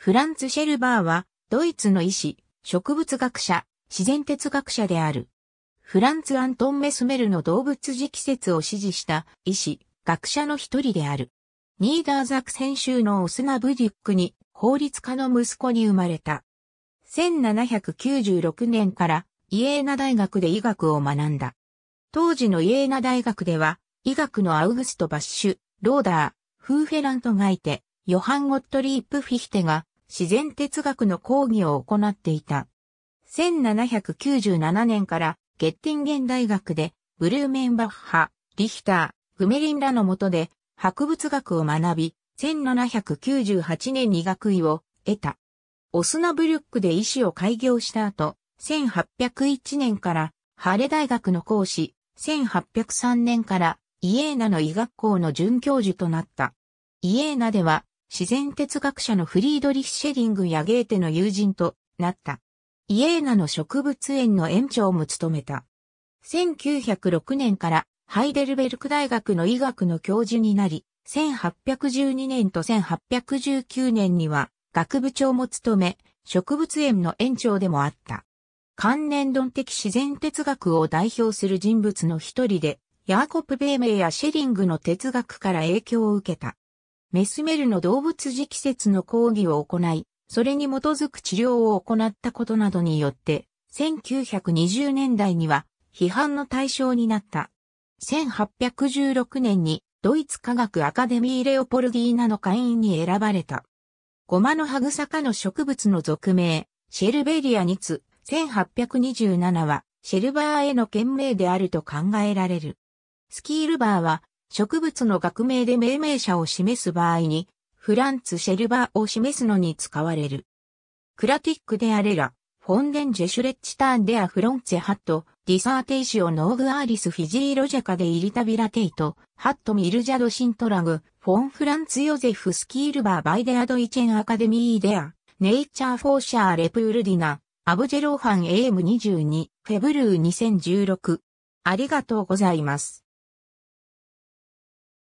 フランツ・シェルバーは、ドイツの医師、植物学者、自然哲学者である。フランツ・アントン・メスメルの動物磁気説を支持した医師、学者の一人である。ニーダーザク先週のオスナ・ブディックに法律家の息子に生まれた。1796年からイエーナ大学で医学を学んだ。当時のイエーナ大学では、医学のアウグスト・バッシュ、ローダー、フーフェラントがいて、ヨハン・ゴットリープ・フィヒテが自然哲学の講義を行っていた。1797年からゲッティンゲン大学でブルーメンバッハ、リヒター、グメリンらの下で博物学を学び、1798年に学位を得た。オスナブルックで医師を開業した後、1801年からハレ大学の講師、1803年からイエーナの医学校の准教授となった。イエーナでは自然哲学者のフリードリッシェリングやゲーテの友人となった。イエーナの植物園の園長も務めた。1906年からハイデルベルク大学の医学の教授になり、1812年と1819年には学部長も務め、植物園の園長でもあった。関連論的自然哲学を代表する人物の一人で、ヤーコプ・ベーメイやシェリングの哲学から影響を受けた。メスメルの動物磁気説の講義を行い、それに基づく治療を行ったことなどによって、1920年代には批判の対象になった。1816年にドイツ科学アカデミーレオポルギーナの会員に選ばれた。ゴマのハグサ科の植物の俗名、シェルベリアニツ、1827はシェルバーへの懸命であると考えられる。スキールバーは植物の学名で命名者を示す場合に、フランツ・シェルバーを示すのに使われる。クラティック・デ・アレラ、フォンデン・ジェシュレッチ・ターン・デ・ア・フロンツェ・ハット、ディサーテイシオ・ノーグ・アーリス・フィジー・ロジェカ・デ・イリタビラテイト、ハット・ミルジャド・シントラグ、フォン・フランツ・ヨゼフ・スキールバー・バイデ・アド・イチェン・アカデミー・デア、ネイチャー・フォーシャー・レプールディナ、アブジェローハンエーム2 2フェブルー2016。ありがとうございます。